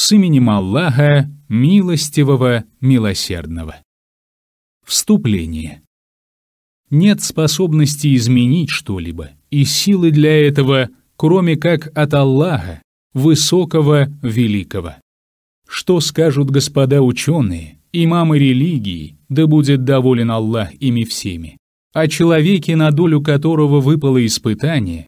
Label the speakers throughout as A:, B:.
A: с именем Аллаха, милостивого, милосердного. Вступление. Нет способности изменить что-либо, и силы для этого, кроме как от Аллаха, высокого, великого. Что скажут господа ученые, имамы религии, да будет доволен Аллах ими всеми, о человеке, на долю которого выпало испытание,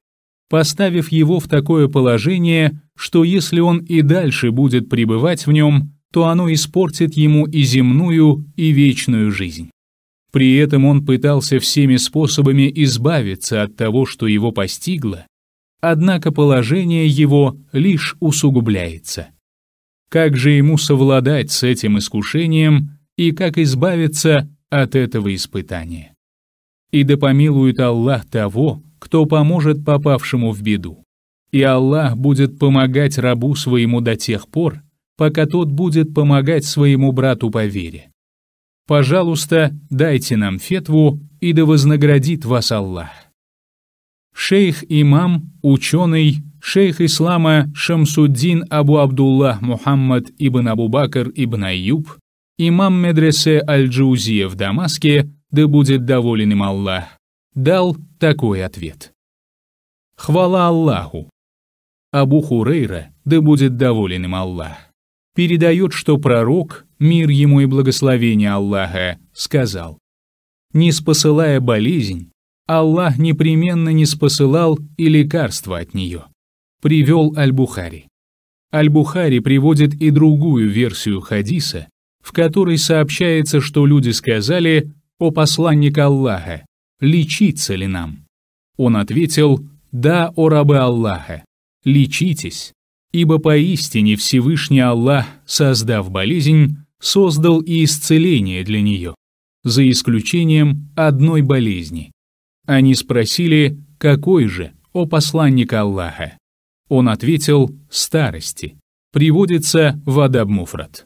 A: поставив его в такое положение, что если он и дальше будет пребывать в нем, то оно испортит ему и земную, и вечную жизнь. При этом он пытался всеми способами избавиться от того, что его постигло, однако положение его лишь усугубляется. Как же ему совладать с этим искушением и как избавиться от этого испытания? И да помилует Аллах того, кто поможет попавшему в беду. И Аллах будет помогать рабу своему до тех пор, пока тот будет помогать своему брату по вере. Пожалуйста, дайте нам фетву, и да вознаградит вас Аллах. Шейх-имам, ученый, шейх ислама Шамсуддин Абу Абдуллах Мухаммад ибн Абу Бакр ибн Аюб, имам медресе Аль-Джузия в Дамаске, да будет доволен им Аллах, дал такой ответ. Хвала Аллаху! Абу Хурейра, да будет доволен им Аллах, передает, что пророк, мир ему и благословение Аллаха, сказал, «Не спосылая болезнь, Аллах непременно не спосылал и лекарства от нее», привел Аль-Бухари. Аль-Бухари приводит и другую версию хадиса, в которой сообщается, что люди сказали «О посланник Аллаха, лечиться ли нам? Он ответил, «Да, о рабы Аллаха, лечитесь, ибо поистине Всевышний Аллах, создав болезнь, создал и исцеление для нее, за исключением одной болезни». Они спросили, «Какой же, о посланник Аллаха?» Он ответил, «Старости». Приводится в Адабмуфрат.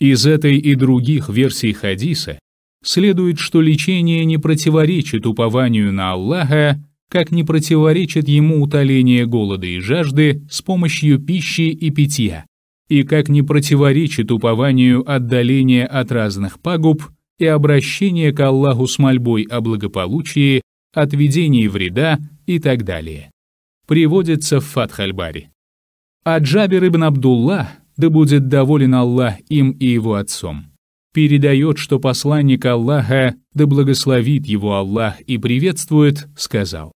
A: Из этой и других версий хадиса следует, что лечение не противоречит упованию на Аллаха, как не противоречит ему утоление голода и жажды с помощью пищи и питья, и как не противоречит упованию отдаления от разных пагуб и обращения к Аллаху с мольбой о благополучии, отведении вреда и так далее. Приводится в Фатхальбаре. А Джабир ибн Абдулла, да будет доволен Аллах им и его отцом, передает, что посланник Аллаха, да благословит его Аллах и приветствует, сказал,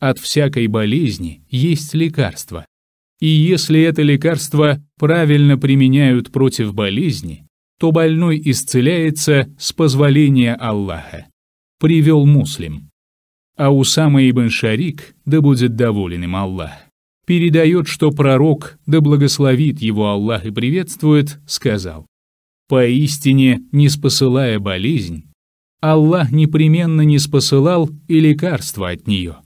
A: «От всякой болезни есть лекарство, и если это лекарство правильно применяют против болезни, то больной исцеляется с позволения Аллаха». Привел муслим. А Усама ибн Шарик, да будет доволен им Аллах, передает, что пророк, да благословит его Аллах и приветствует, сказал, Поистине, не спосылая болезнь, Аллах непременно не спосылал и лекарства от нее.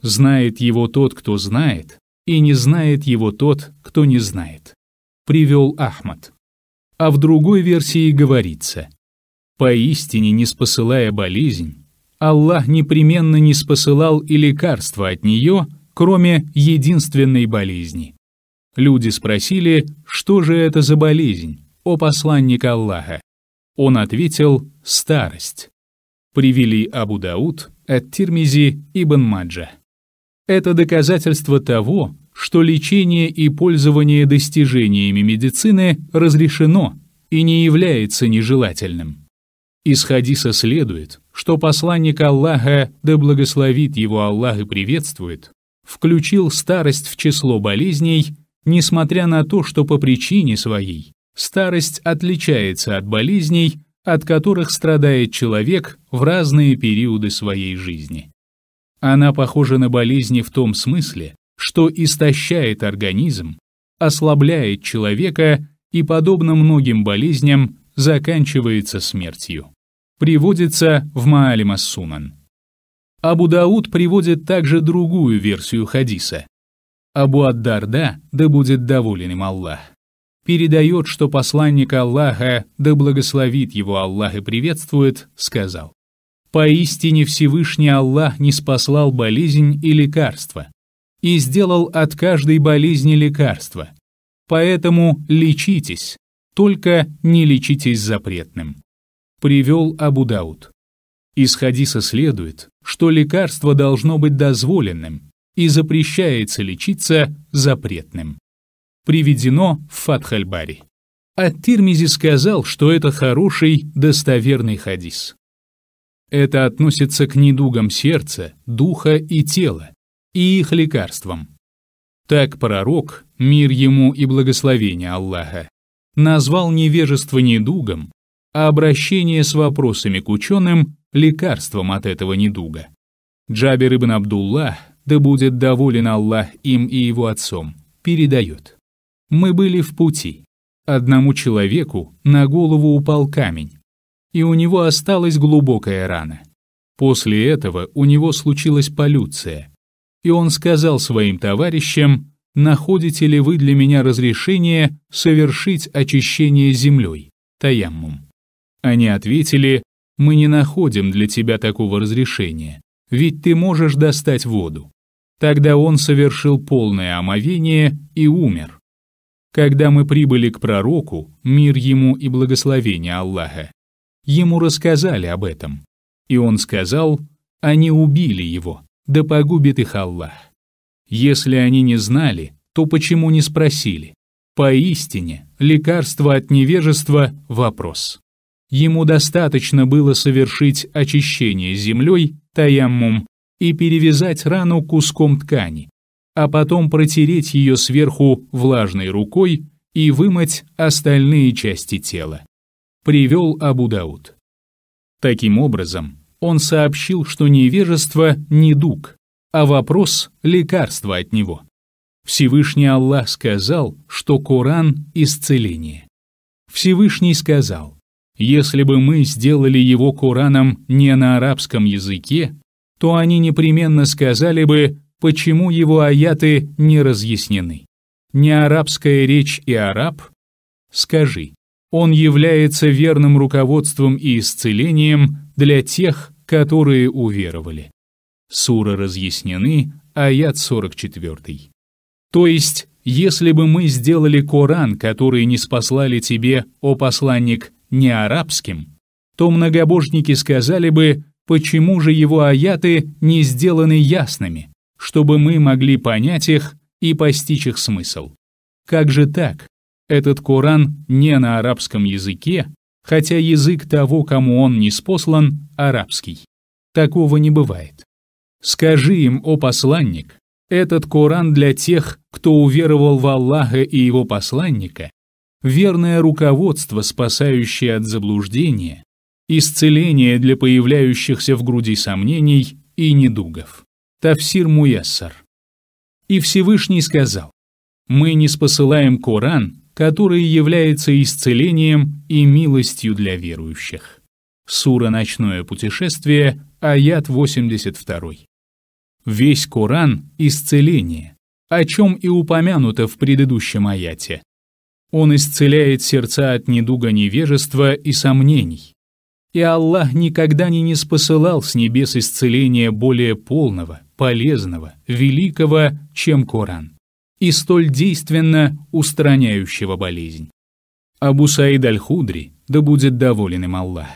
A: Знает его тот, кто знает, и не знает его тот, кто не знает. Привел Ахмад. А в другой версии говорится, «Поистине, не спосылая болезнь, Аллах непременно не спосылал и лекарства от нее, кроме единственной болезни». Люди спросили, что же это за болезнь? «О посланник Аллаха!» Он ответил «Старость». Привели Абу Дауд от Тирмизи Ибн Маджа. Это доказательство того, что лечение и пользование достижениями медицины разрешено и не является нежелательным. Из хадиса следует, что посланник Аллаха, да благословит его Аллах и приветствует, включил старость в число болезней, несмотря на то, что по причине своей Старость отличается от болезней, от которых страдает человек в разные периоды своей жизни. Она похожа на болезни в том смысле, что истощает организм, ослабляет человека и, подобно многим болезням, заканчивается смертью. Приводится в Маалима Сунан. Абу Дауд приводит также другую версию хадиса. Абу Аддарда да будет доволен им Аллах, передает, что посланник Аллаха, да благословит его Аллах и приветствует, сказал. «Поистине Всевышний Аллах не спаслал болезнь и лекарство, и сделал от каждой болезни лекарство. Поэтому лечитесь, только не лечитесь запретным». Привел Абу Дауд. Из хадиса следует, что лекарство должно быть дозволенным и запрещается лечиться запретным приведено в Фатхальбари. А тирмизи сказал, что это хороший, достоверный хадис. Это относится к недугам сердца, духа и тела, и их лекарствам. Так пророк, мир ему и благословение Аллаха, назвал невежество недугом, а обращение с вопросами к ученым – лекарством от этого недуга. Джабир ибн Абдулла, да будет доволен Аллах им и его отцом, передает. Мы были в пути. Одному человеку на голову упал камень, и у него осталась глубокая рана. После этого у него случилась полюция, и он сказал своим товарищам, «Находите ли вы для меня разрешение совершить очищение землей?» Таяммум. Они ответили, «Мы не находим для тебя такого разрешения, ведь ты можешь достать воду». Тогда он совершил полное омовение и умер. Когда мы прибыли к пророку, мир ему и благословение Аллаха, ему рассказали об этом. И он сказал, они убили его, да погубит их Аллах. Если они не знали, то почему не спросили? Поистине, лекарство от невежества – вопрос. Ему достаточно было совершить очищение землей, таяммум, и перевязать рану куском ткани, а потом протереть ее сверху влажной рукой и вымыть остальные части тела. Привел Абудауд. Таким образом, он сообщил, что невежество – не дуг, а вопрос – лекарства от него. Всевышний Аллах сказал, что Коран – исцеление. Всевышний сказал, если бы мы сделали его Кораном не на арабском языке, то они непременно сказали бы почему его аяты не разъяснены. Не арабская речь и араб? Скажи, он является верным руководством и исцелением для тех, которые уверовали. Сура разъяснены, аят 44. То есть, если бы мы сделали Коран, который не спаслали тебе, о посланник, не арабским, то многобожники сказали бы, почему же его аяты не сделаны ясными, чтобы мы могли понять их и постичь их смысл. Как же так? Этот Коран не на арабском языке, хотя язык того, кому он не спослан, арабский. Такого не бывает. Скажи им, о посланник, этот Коран для тех, кто уверовал в Аллаха и его посланника, верное руководство, спасающее от заблуждения, исцеление для появляющихся в груди сомнений и недугов. Тавсир Муяссар. И Всевышний сказал, «Мы не спосылаем Коран, который является исцелением и милостью для верующих». Сура «Ночное путешествие», аят 82. Весь Коран – исцеление, о чем и упомянуто в предыдущем аяте. Он исцеляет сердца от недуга невежества и сомнений. И Аллах никогда не не спосылал с небес исцеления более полного – полезного, великого, чем Коран, и столь действенно устраняющего болезнь. Абу Саид Аль-Худри, да будет доволен им Аллах,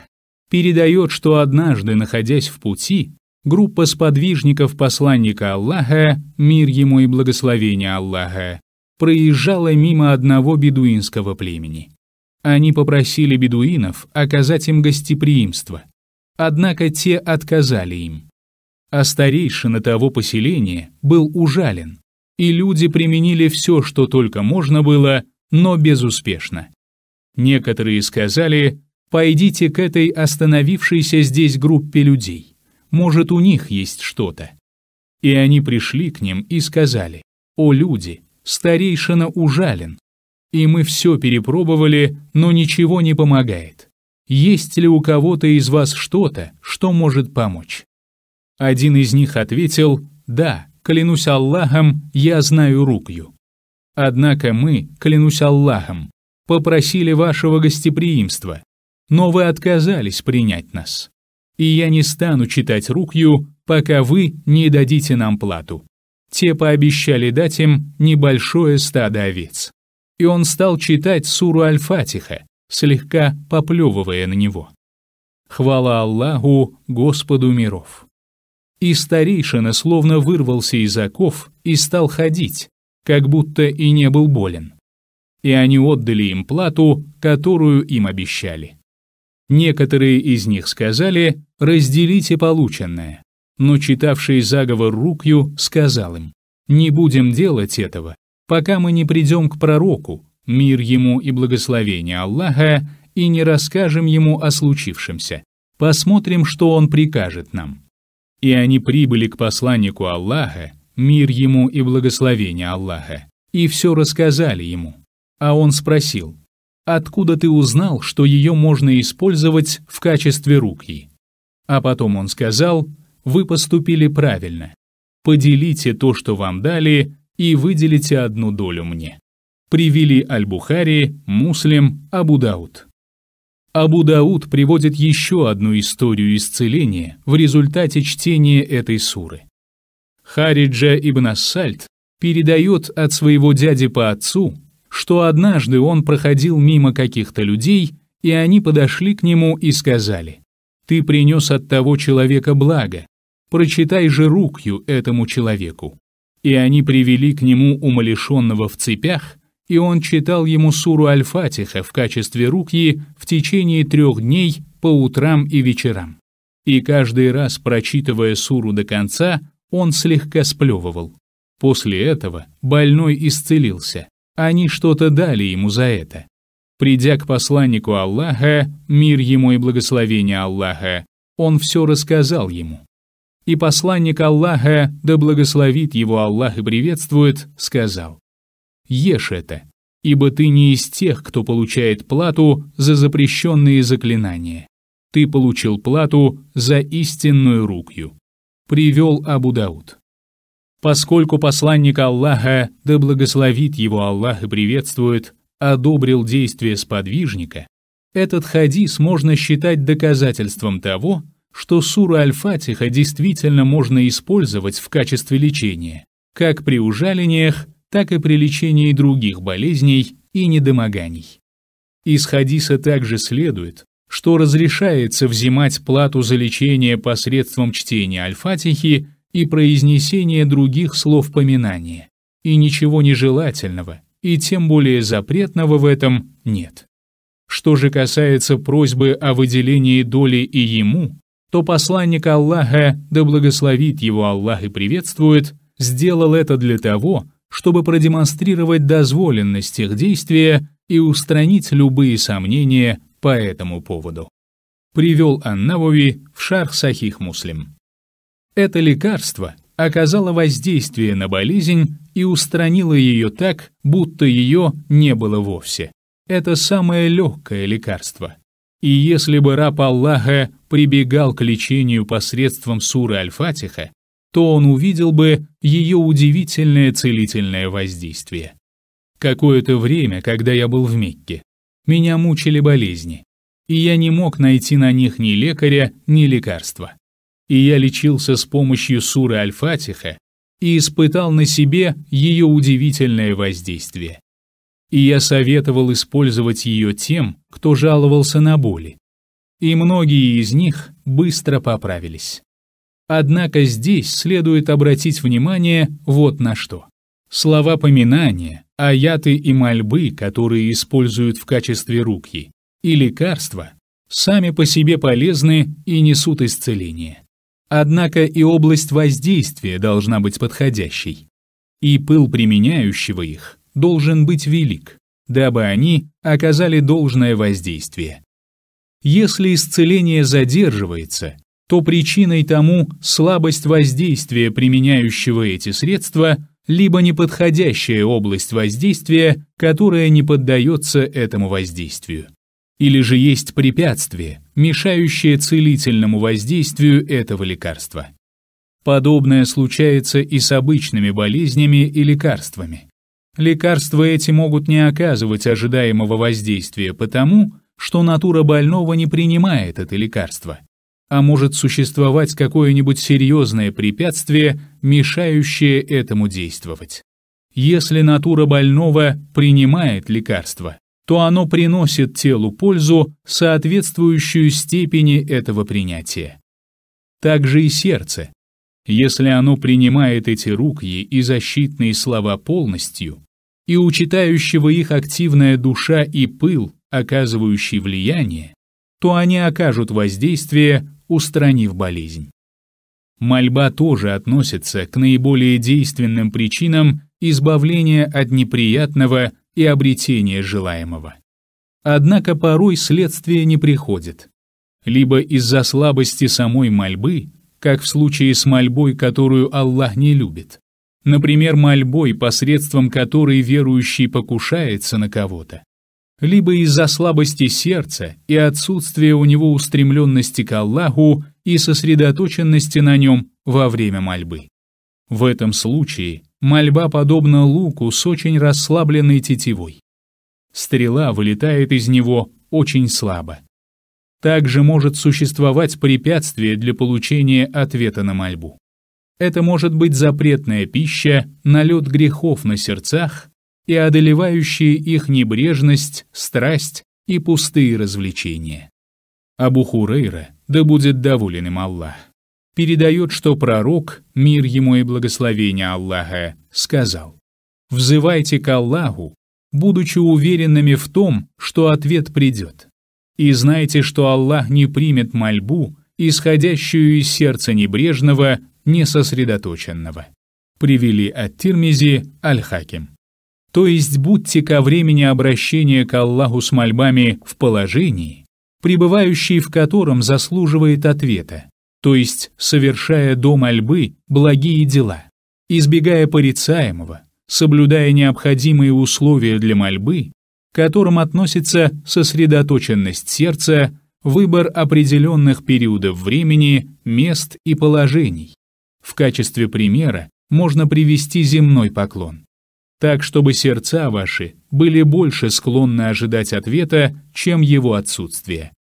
A: передает, что однажды, находясь в пути, группа сподвижников посланника Аллаха, мир ему и благословение Аллаха, проезжала мимо одного бедуинского племени. Они попросили бедуинов оказать им гостеприимство, однако те отказали им. А старейшина того поселения был ужален, и люди применили все, что только можно было, но безуспешно. Некоторые сказали «пойдите к этой остановившейся здесь группе людей, может, у них есть что-то». И они пришли к ним и сказали «О, люди, старейшина ужален, и мы все перепробовали, но ничего не помогает. Есть ли у кого-то из вас что-то, что может помочь?» Один из них ответил «Да, клянусь Аллахом, я знаю рукью». Однако мы, клянусь Аллахом, попросили вашего гостеприимства, но вы отказались принять нас. И я не стану читать рукью, пока вы не дадите нам плату». Те пообещали дать им небольшое стадо овец. И он стал читать суру Аль-Фатиха, слегка поплевывая на него. Хвала Аллаху, Господу миров! И старейшина словно вырвался из оков и стал ходить, как будто и не был болен. И они отдали им плату, которую им обещали. Некоторые из них сказали «разделите полученное», но читавший заговор Рукью сказал им «не будем делать этого, пока мы не придем к пророку, мир ему и благословение Аллаха, и не расскажем ему о случившемся. Посмотрим, что он прикажет нам» и они прибыли к посланнику Аллаха, мир ему и благословение Аллаха, и все рассказали ему. А он спросил, «Откуда ты узнал, что ее можно использовать в качестве руки?» А потом он сказал, «Вы поступили правильно. Поделите то, что вам дали, и выделите одну долю мне». Привели Аль-Бухари, Муслим, Абу Дауд. Абу Дауд приводит еще одну историю исцеления в результате чтения этой суры. Хариджа ибн Ассальт передает от своего дяди по отцу, что однажды он проходил мимо каких-то людей, и они подошли к нему и сказали, «Ты принес от того человека благо, прочитай же рукью этому человеку». И они привели к нему умалишенного в цепях – и он читал ему суру Аль-Фатиха в качестве рукьи в течение трех дней по утрам и вечерам. И каждый раз, прочитывая суру до конца, он слегка сплевывал. После этого больной исцелился. Они что-то дали ему за это. Придя к посланнику Аллаха, мир ему и благословение Аллаха, он все рассказал ему. И посланник Аллаха, да благословит его Аллах и приветствует, сказал, ешь это, ибо ты не из тех, кто получает плату за запрещенные заклинания. Ты получил плату за истинную рукью. Привел Абу Дауд. Поскольку посланник Аллаха, да благословит его Аллах и приветствует, одобрил действие сподвижника, этот хадис можно считать доказательством того, что сура Аль-Фатиха действительно можно использовать в качестве лечения, как при ужалениях, так и при лечении других болезней и недомоганий. Из хадиса также следует, что разрешается взимать плату за лечение посредством чтения аль и произнесения других слов поминания, и ничего нежелательного, и тем более запретного в этом нет. Что же касается просьбы о выделении доли и ему, то посланник Аллаха, да благословит его Аллах и приветствует, сделал это для того, чтобы продемонстрировать дозволенность их действия и устранить любые сомнения по этому поводу. Привел Аннавови в шарх Сахих Муслим. Это лекарство оказало воздействие на болезнь и устранило ее так, будто ее не было вовсе. Это самое легкое лекарство. И если бы раб Аллаха прибегал к лечению посредством суры Аль-Фатиха, то он увидел бы ее удивительное целительное воздействие. Какое-то время, когда я был в Мекке, меня мучили болезни, и я не мог найти на них ни лекаря, ни лекарства. И я лечился с помощью суры Альфатиха и испытал на себе ее удивительное воздействие. И я советовал использовать ее тем, кто жаловался на боли. И многие из них быстро поправились. Однако здесь следует обратить внимание вот на что. Слова поминания, аяты и мольбы, которые используют в качестве руки, и лекарства, сами по себе полезны и несут исцеление. Однако и область воздействия должна быть подходящей. И пыл применяющего их должен быть велик, дабы они оказали должное воздействие. Если исцеление задерживается, то причиной тому слабость воздействия применяющего эти средства, либо неподходящая область воздействия, которая не поддается этому воздействию. Или же есть препятствие, мешающее целительному воздействию этого лекарства. Подобное случается и с обычными болезнями и лекарствами. Лекарства эти могут не оказывать ожидаемого воздействия потому, что натура больного не принимает это лекарство – а может существовать какое-нибудь серьезное препятствие, мешающее этому действовать. Если натура больного принимает лекарство, то оно приносит телу пользу, соответствующую степени этого принятия. Также и сердце. Если оно принимает эти руки и защитные слова полностью, и у читающего их активная душа и пыл, оказывающий влияние, то они окажут воздействие устранив болезнь. Мольба тоже относится к наиболее действенным причинам избавления от неприятного и обретения желаемого. Однако порой следствие не приходит. Либо из-за слабости самой мольбы, как в случае с мольбой, которую Аллах не любит. Например, мольбой, посредством которой верующий покушается на кого-то либо из-за слабости сердца и отсутствия у него устремленности к Аллаху и сосредоточенности на нем во время мольбы. В этом случае мольба подобна луку с очень расслабленной тетивой. Стрела вылетает из него очень слабо. Также может существовать препятствие для получения ответа на мольбу. Это может быть запретная пища, налет грехов на сердцах и одолевающие их небрежность, страсть и пустые развлечения. Абу Хурейра, да будет доволен им Аллах, передает, что пророк, мир ему и благословение Аллаха, сказал «Взывайте к Аллаху, будучи уверенными в том, что ответ придет. И знайте, что Аллах не примет мольбу, исходящую из сердца небрежного, несосредоточенного». Привели от Тирмизи Аль-Хаким то есть будьте ко времени обращения к Аллаху с мольбами в положении, пребывающий в котором заслуживает ответа, то есть совершая до мольбы благие дела, избегая порицаемого, соблюдая необходимые условия для мольбы, к которым относится сосредоточенность сердца, выбор определенных периодов времени, мест и положений. В качестве примера можно привести земной поклон так чтобы сердца ваши были больше склонны ожидать ответа, чем его отсутствие.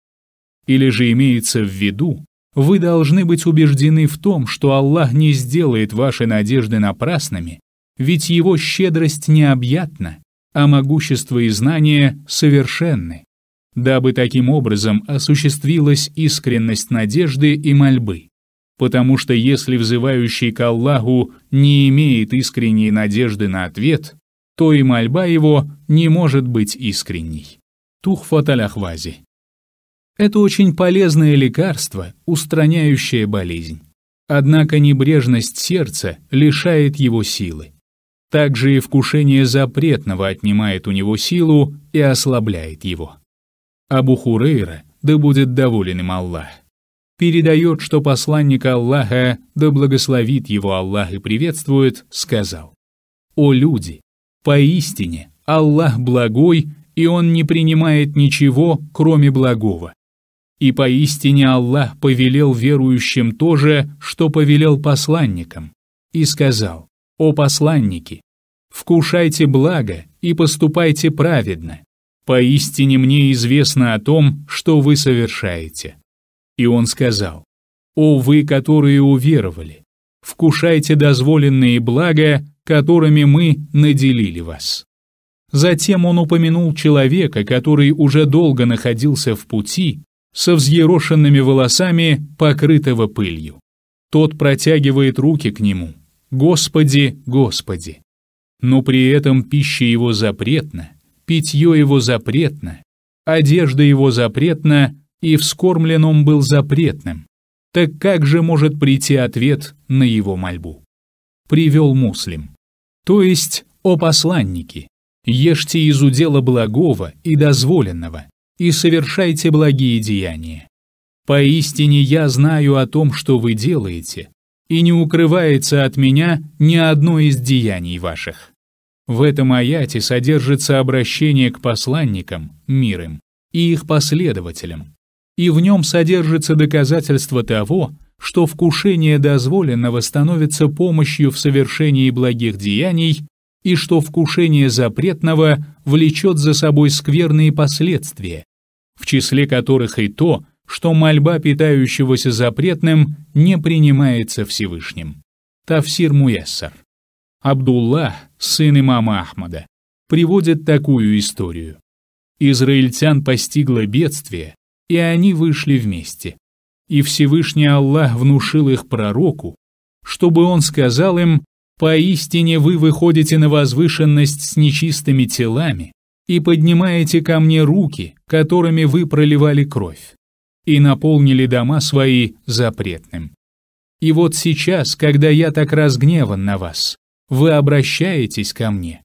A: Или же имеется в виду, вы должны быть убеждены в том, что Аллах не сделает ваши надежды напрасными, ведь его щедрость необъятна, а могущество и знание совершенны, дабы таким образом осуществилась искренность надежды и мольбы потому что если взывающий к Аллаху не имеет искренней надежды на ответ, то и мольба его не может быть искренней. Тухфат аль-Ахвази. Это очень полезное лекарство, устраняющее болезнь. Однако небрежность сердца лишает его силы. Также и вкушение запретного отнимает у него силу и ослабляет его. Абу Хурейра, да будет доволен им Аллах, передает, что посланник Аллаха, да благословит его Аллах и приветствует, сказал, «О люди! Поистине Аллах благой, и Он не принимает ничего, кроме благого. И поистине Аллах повелел верующим то же, что повелел посланникам, и сказал, «О посланники, вкушайте благо и поступайте праведно. Поистине мне известно о том, что вы совершаете». И он сказал, «О вы, которые уверовали, вкушайте дозволенные блага, которыми мы наделили вас». Затем он упомянул человека, который уже долго находился в пути, со взъерошенными волосами, покрытого пылью. Тот протягивает руки к нему. «Господи, Господи!» Но при этом пища его запретна, питье его запретно, одежда его запретна, и вскормлен он был запретным. Так как же может прийти ответ на его мольбу? Привел муслим. То есть, о посланники, ешьте из удела благого и дозволенного, и совершайте благие деяния. Поистине я знаю о том, что вы делаете, и не укрывается от меня ни одно из деяний ваших. В этом аяте содержится обращение к посланникам, мир им, и их последователям, и в нем содержится доказательство того, что вкушение дозволенного становится помощью в совершении благих деяний и что вкушение запретного влечет за собой скверные последствия, в числе которых и то, что мольба питающегося запретным не принимается Всевышним. Тавсир Муяссар. Абдулла, сын имама Ахмада, приводит такую историю. Израильтян постигло бедствие, и они вышли вместе. И Всевышний Аллах внушил их пророку, чтобы он сказал им, «Поистине вы выходите на возвышенность с нечистыми телами и поднимаете ко мне руки, которыми вы проливали кровь, и наполнили дома свои запретным. И вот сейчас, когда я так разгневан на вас, вы обращаетесь ко мне.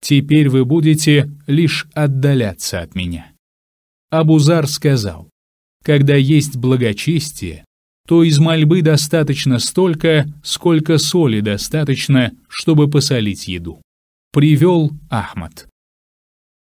A: Теперь вы будете лишь отдаляться от меня». Абузар сказал, «Когда есть благочестие, то из мольбы достаточно столько, сколько соли достаточно, чтобы посолить еду». Привел Ахмад.